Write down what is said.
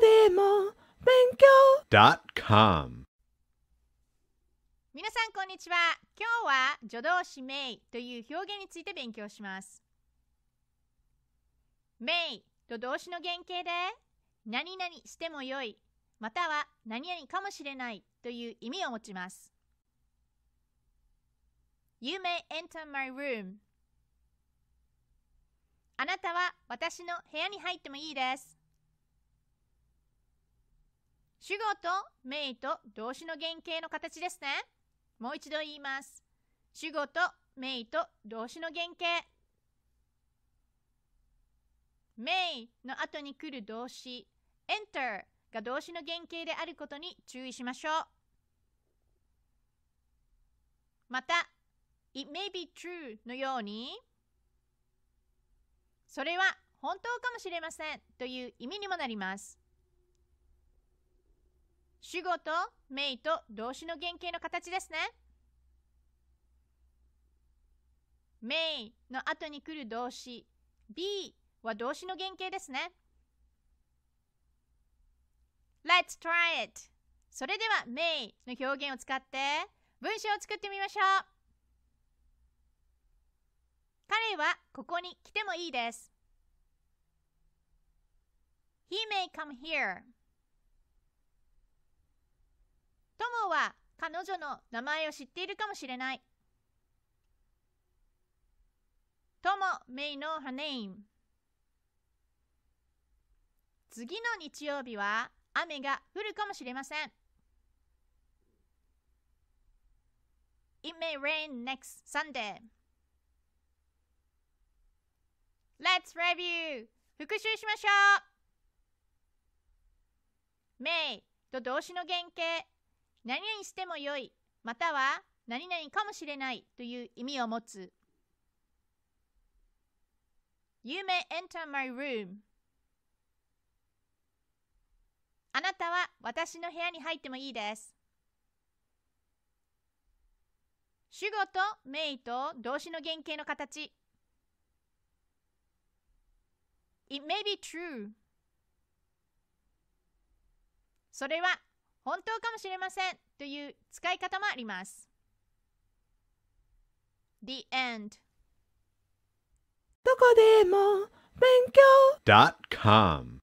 でも勉強 .com 皆さんこんにちは今日は助動詞イという表現について勉強しますイと動詞の原型で何々してもよいまたは何々かもしれないという意味を持ちます You may enter my room あなたは私の部屋に入ってもいいです主語と名と動詞の原型の形ですね。もう一度言います。主語と名と動詞の原型。名の後に来る動詞 enter が動詞の原型であることに注意しましょう。また、it may be true のようにそれは本当かもしれませんという意味にもなります。主語と名と動詞の原型の形ですね。名の後に来る動詞 b は動詞の原型ですね。Let's try it! それでは名の表現を使って文章を作ってみましょう。彼はここに来てもいいです。He may come here. は彼女の名前を知っているかもしれない。とも m a の know h 次の日曜日は雨が降るかもしれません。It may rain Sunday.Let's review! 復習しましょう m a と動詞の原型。何々してもよい、または何々かもしれないという意味を持つ。You may enter my room. あなたは私の部屋に入ってもいいです。主語と名と動詞の原型の形。It may be true. それは本当かもしれませんという使い方もあります。The End どこでも勉強 .com